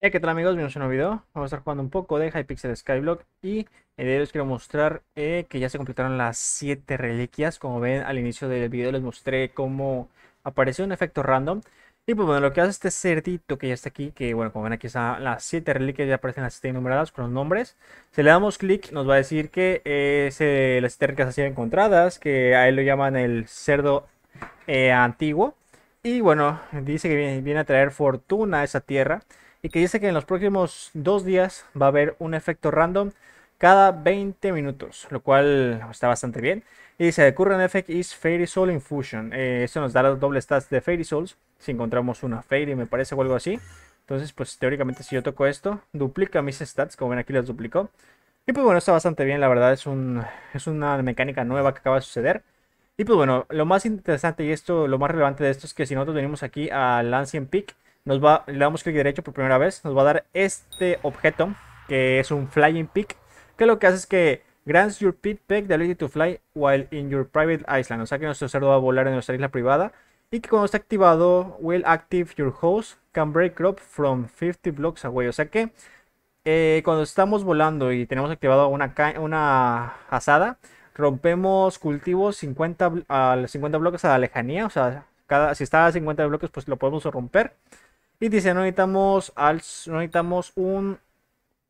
Eh, ¿qué tal amigos? Bienvenidos a un nuevo video. Vamos a estar jugando un poco de Hypixel Skyblock y el día hoy les quiero mostrar eh, que ya se completaron las 7 reliquias. Como ven al inicio del video les mostré cómo apareció un efecto random. Y pues bueno, lo que hace este cerdito que ya está aquí, que bueno, como ven aquí están las 7 reliquias, ya aparecen las 7 enumeradas con los nombres. Si le damos clic nos va a decir que eh, las 7 reliquias han sido encontradas, que a él lo llaman el cerdo antiguo. Y bueno, dice que viene a traer fortuna a esa tierra y que dice que en los próximos dos días va a haber un efecto random cada 20 minutos, lo cual está bastante bien. Y dice, the current effect is Fairy Soul Infusion. Eh, esto nos da los doble stats de Fairy Souls, si encontramos una Fairy me parece o algo así. Entonces, pues teóricamente si yo toco esto, duplica mis stats, como ven aquí las duplicó. Y pues bueno, está bastante bien, la verdad es, es una mecánica nueva que acaba de suceder. Y pues bueno, lo más interesante y esto, lo más relevante de esto es que si nosotros venimos aquí al Ancient Peak, le damos clic derecho por primera vez. Nos va a dar este objeto, que es un Flying pick Que lo que hace es que grants your pit peg the ability to fly while in your private island. O sea que nuestro cerdo va a volar en nuestra isla privada. Y que cuando está activado, will active your host can break crop from 50 blocks away. O sea que eh, cuando estamos volando y tenemos activado una, una asada, rompemos cultivos 50, a 50 bloques a la lejanía. O sea, cada, si está a 50 bloques, pues lo podemos romper. Y dice, no necesitamos, un,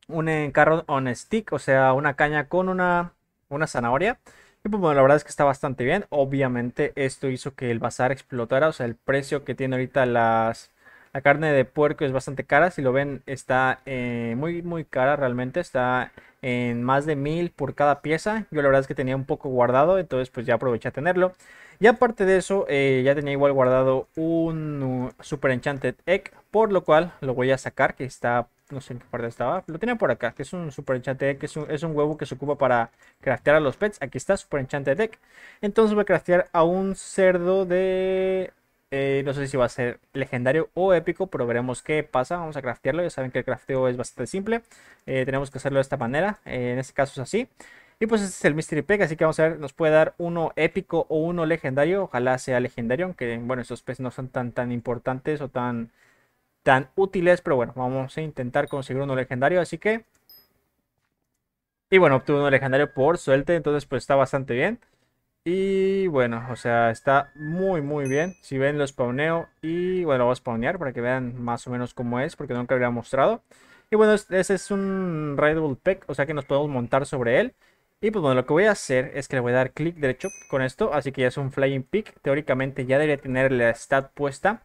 un eh, carro on stick, o sea, una caña con una, una zanahoria. Y pues bueno, la verdad es que está bastante bien. Obviamente esto hizo que el bazar explotara, o sea, el precio que tiene ahorita las, la carne de puerco es bastante cara, si lo ven está eh, muy muy cara realmente, está en más de mil por cada pieza. Yo la verdad es que tenía un poco guardado, entonces pues ya aproveché a tenerlo. Y aparte de eso, eh, ya tenía igual guardado un uh, Super Enchanted Egg, por lo cual lo voy a sacar, que está, no sé en qué parte estaba, lo tenía por acá, que es un Super Enchanted Egg, que es un, huevo que se ocupa para craftear a los pets. Aquí está Super Enchanted Egg. Entonces voy a craftear a un cerdo de... Eh, no sé si va a ser legendario o épico, pero veremos qué pasa. Vamos a craftearlo. Ya saben que el crafteo es bastante simple. Eh, tenemos que hacerlo de esta manera. en este caso es así. Y pues este es el Mystery Peg, así que vamos a ver, nos puede dar uno épico o uno legendario. Ojalá sea legendario, aunque bueno, estos peces no son tan, tan importantes o tan, tan útiles. Pero bueno, vamos a intentar conseguir uno legendario, así que... Y bueno, obtuve uno legendario por suerte, entonces pues está bastante bien. Y bueno, o sea, está muy muy bien. Si ven lo spawneo y bueno, lo voy a spawnear para que vean más o menos cómo es, porque nunca lo había mostrado. Y bueno, ese es un Rideable Bull Pack. o sea que nos podemos montar sobre él. Y pues bueno, lo que voy a hacer es que le voy a dar clic derecho con esto. Así que ya es un flying pick. Teóricamente ya debería tener la stat puesta.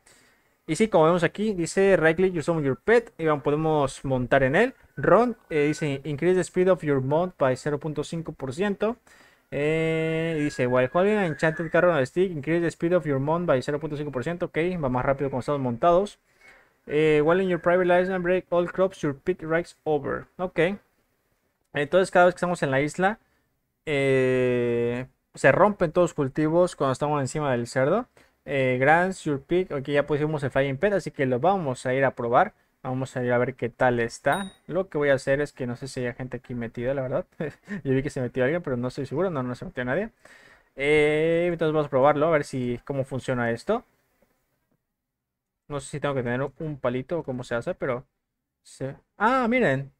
Y sí, como vemos aquí, dice right click you summon your pet. Y vamos podemos montar en él. Ron eh, dice increase the speed of your mount by 0.5%. Eh, dice while holding enchanted carro on the stick, increase the speed of your mount by 0.5%. Ok, va más rápido cuando estamos montados. Eh, while in your private license break all crops, your pick rides over. Ok, entonces, cada vez que estamos en la isla, eh, se rompen todos los cultivos cuando estamos encima del cerdo. Eh, Grand Your aquí ya pusimos el Flying Pet, así que lo vamos a ir a probar. Vamos a ir a ver qué tal está. Lo que voy a hacer es que no sé si hay gente aquí metida, la verdad. Yo vi que se metió alguien, pero no estoy seguro. No, no se metió nadie. Eh, entonces vamos a probarlo, a ver si cómo funciona esto. No sé si tengo que tener un palito o cómo se hace, pero... Ah, miren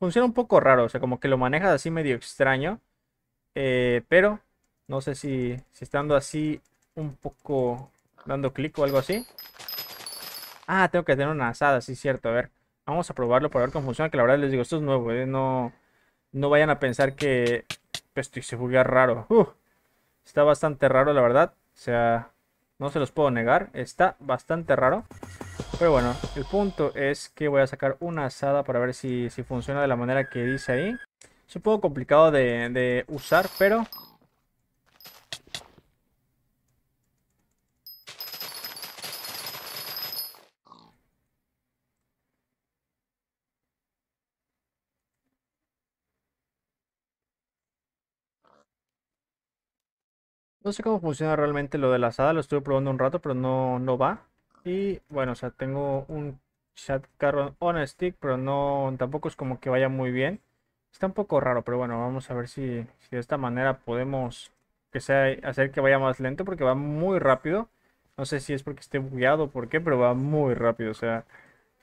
funciona un poco raro, o sea, como que lo manejas así medio extraño. Eh, pero no sé si, si está dando así un poco, dando clic o algo así. Ah, tengo que tener una asada, sí, cierto. A ver, vamos a probarlo para ver cómo funciona. Que la verdad les digo, esto es nuevo, eh, no, no vayan a pensar que pues, esto se juega raro. está bastante raro, la verdad. O sea, no se los puedo negar, está bastante raro. Pero bueno, el punto es que voy a sacar una asada para ver si, funciona de la manera que dice ahí. Es un poco complicado de, usar, pero... No sé cómo funciona realmente lo de la asada, lo estuve probando un rato, pero no, no va. Y bueno, o sea, tengo un chat carro on stick, pero no, tampoco es como que vaya muy bien. Está un poco raro, pero bueno, vamos a ver si, de esta manera podemos que sea, hacer que vaya más lento, porque va muy rápido. No sé si es porque esté bugueado o por qué, pero va muy rápido, o sea,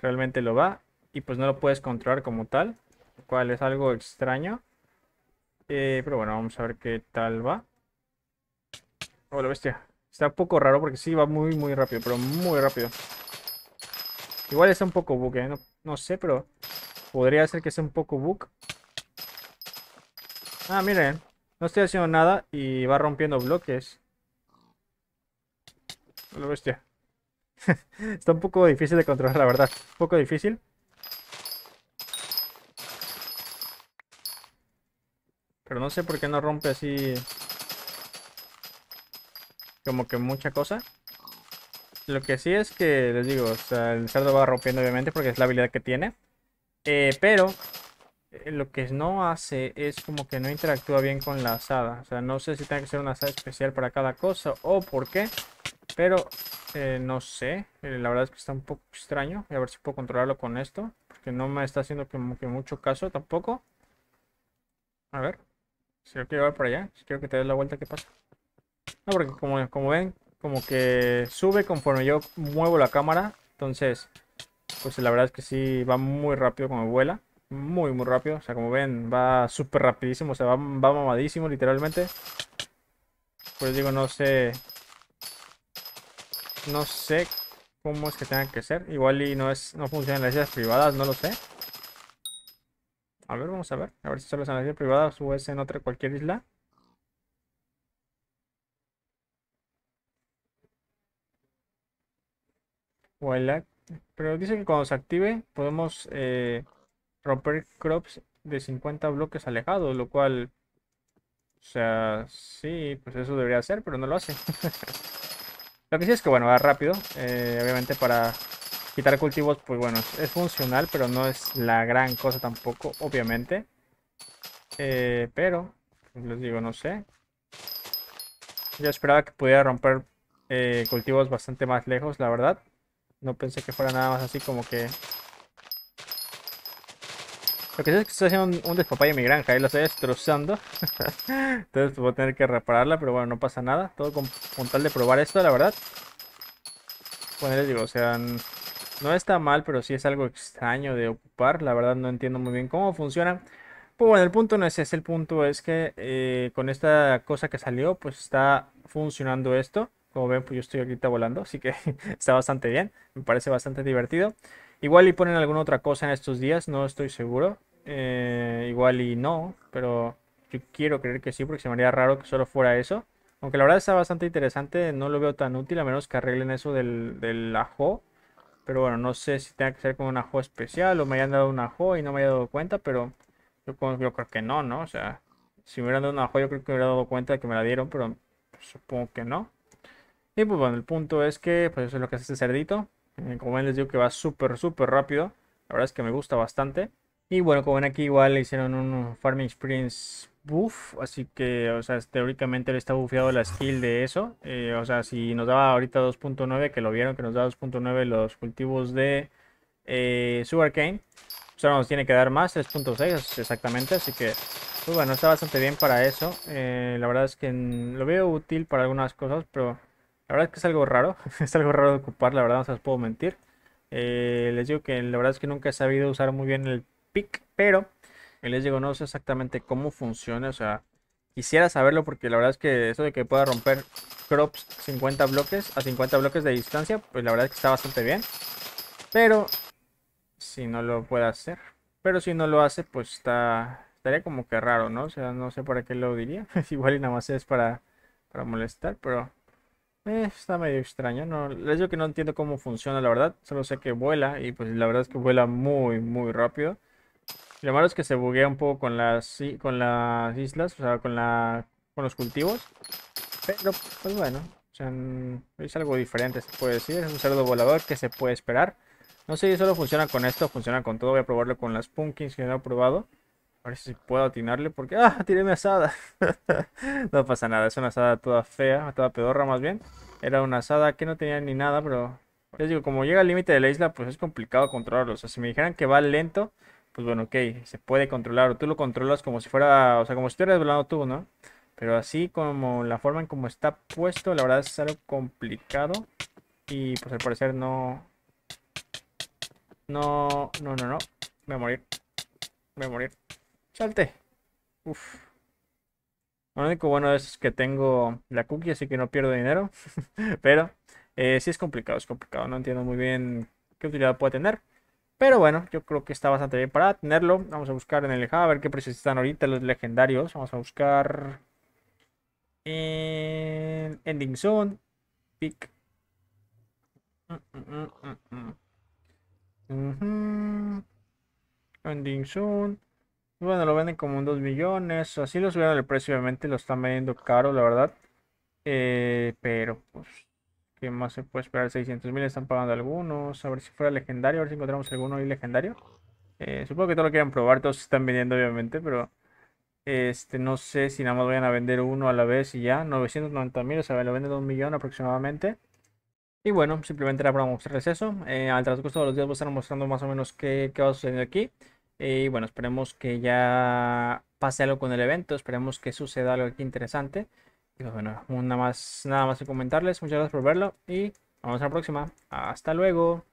realmente lo va. Y pues no lo puedes controlar como tal, lo cual es algo extraño. Eh, pero bueno, vamos a ver qué tal va. Hola, bestia. Está un poco raro porque sí va muy, muy rápido, pero muy rápido. Igual es un poco bug, ¿eh? no, sé, pero podría ser que sea un poco bug. Ah, miren. No estoy haciendo nada y va rompiendo bloques. Lo bestia. está un poco difícil de controlar, la verdad. Un poco difícil. Pero no sé por qué no rompe así como que mucha cosa. Lo que sí es que, les digo, el cerdo va rompiendo obviamente porque es la habilidad que tiene. Eh, pero eh, lo que no hace es como que no interactúa bien con la asada. O sea, no sé si tiene que ser una asada especial para cada cosa o por qué. Pero eh, no sé. la verdad es que está un poco extraño. A ver si puedo controlarlo con esto. Porque no me está haciendo como que mucho caso tampoco. A ver. Si lo quiero llevar para allá. Si quiero que te des la vuelta, ¿qué pasa? No, porque como, ven, como que sube conforme yo muevo la cámara. Entonces, pues la verdad es que sí va muy rápido como vuela. Muy, muy rápido. O sea, como ven, va súper rapidísimo. O sea, va, mamadísimo literalmente. Pues digo, no sé... No sé cómo es que tengan que ser. Igual y no es no funcionan las islas privadas, no lo sé. A ver, vamos a ver. A ver si solo en las islas privadas o es en otra cualquier isla. Pero dice que cuando se active podemos eh, romper crops de 50 bloques alejados, lo cual... O sea, sí, pues eso debería ser, pero no lo hace. lo que sí es que, bueno, va rápido. Eh, obviamente para quitar cultivos, pues bueno, es funcional, pero no es la gran cosa tampoco, obviamente. Eh, pero, pues les digo, no sé. Yo esperaba que pudiera romper cultivos bastante más lejos, la verdad. No pensé que fuera nada más así como que... Lo que sé es que estoy haciendo un, un despapalle en mi granja. y lo estoy destrozando. Entonces voy a tener que repararla, pero bueno, no pasa nada. Todo con, tal de probar esto, la verdad. Bueno, les digo, o sea... No está mal, pero sí es algo extraño de ocupar. La verdad no entiendo muy bien cómo funciona. Pues bueno, el punto no es ese. El punto es que eh, con esta cosa que salió, pues está funcionando esto. Como ven, pues yo estoy ahorita volando, así que está bastante bien. Me parece bastante divertido. Igual y ponen alguna otra cosa en estos días, no estoy seguro. Eh, igual y no, pero yo quiero creer que sí, porque se me haría raro que solo fuera eso. Aunque la verdad está bastante interesante, no lo veo tan útil, a menos que arreglen eso del, ajo. Pero bueno, no sé si tenga que ser con un ajo especial o me hayan dado un ajo y no me haya dado cuenta, pero yo, creo que no, ¿no? O sea, si me hubieran dado un ajo yo creo que me hubiera dado cuenta de que me la dieron, pero supongo que no. Y pues bueno, el punto es que pues eso es lo que hace este cerdito. Eh, como ven les digo que va súper, súper rápido. La verdad es que me gusta bastante. Y bueno, como ven aquí igual le hicieron un Farming Experience buff. Así que, o sea, teóricamente este, le está bufeado la skill de eso. Eh, o sea, si nos daba ahorita 2.9, que lo vieron que nos da 2.9 los cultivos de eh, Sugarcane. Solo pues, sea, nos tiene que dar más, 3.6 exactamente. Así que, pues bueno, está bastante bien para eso. Eh, la verdad es que mm, lo veo útil para algunas cosas, pero la verdad es que es algo raro, es algo raro de ocupar, la verdad no se las puedo mentir. Eh, les digo que la verdad es que nunca he sabido usar muy bien el pick, pero les digo, no sé exactamente cómo funciona, o sea, quisiera saberlo porque la verdad es que eso de que pueda romper crops 50 bloques a 50 bloques de distancia, pues la verdad es que está bastante bien. Pero si no lo puede hacer, pero si no lo hace, pues está estaría como que raro, ¿no? O sea, no sé para qué lo diría. Igual y nada más es para, para molestar, pero eh, está medio extraño, no, es yo que no entiendo cómo funciona, la verdad. Solo sé que vuela y pues la verdad es que vuela muy, muy rápido. Lo malo es que se buguea un poco con las, con las islas, o sea, con, la, con los cultivos. Pero, pues bueno, mm, es algo diferente, se puede decir. Es un cerdo volador que se puede esperar. No sé si solo funciona con esto funciona con todo. Voy a probarlo con las pumpkins que no he probado. A ver si puedo atinarle porque... ¡Ah! Tiré mi asada. no pasa nada. Es una asada toda fea. Toda pedorra más bien. Era una asada que no tenía ni nada, pero... Les digo, como llega al límite de la isla, pues es complicado controlarlo. O sea, si me dijeran que va lento, pues bueno, ok, se puede controlar. O tú lo controlas como si fuera... O sea, como si estuvieras volando tú, ¿no? Pero así como la forma en cómo está puesto, la verdad es algo complicado. Y pues al parecer no... No, no, no, no. Me voy a morir. Me voy a morir. Salte. Uf. Lo único bueno es que tengo la cookie, así que no pierdo dinero. Pero eh, sí es complicado, es complicado. No entiendo muy bien qué utilidad puede tener. Pero bueno, yo creo que está bastante bien para tenerlo. Vamos a buscar en el Java, a ver qué precios están ahorita los legendarios. Vamos a buscar Ending Zone, Pick. Mm, mm, mm, Ending Zone. Bueno, lo venden como en 2 millones. Así lo subieron el precio, obviamente. Lo están vendiendo caro, la verdad. Eh, pero, pues, ¿qué más se puede esperar? 600.000 están pagando algunos. A ver si fuera legendario. A ver si encontramos alguno ahí legendario. Eh, supongo que todos lo quieren probar. Todos están vendiendo, obviamente. Pero, este, no sé si nada más vayan a vender uno a la vez y ya. 990.000, mil, o sea, lo venden 2 millones aproximadamente. Y bueno, simplemente la para mostrarles eso. Eh, al transcurso de los días voy a estar mostrando más o menos qué, qué va sucediendo aquí. Eh, y bueno, esperemos que ya pase algo con el evento, esperemos que suceda algo interesante. Y pues bueno, más, nada más que comentarles. Muchas gracias por verlo y vamos a la próxima. Hasta luego.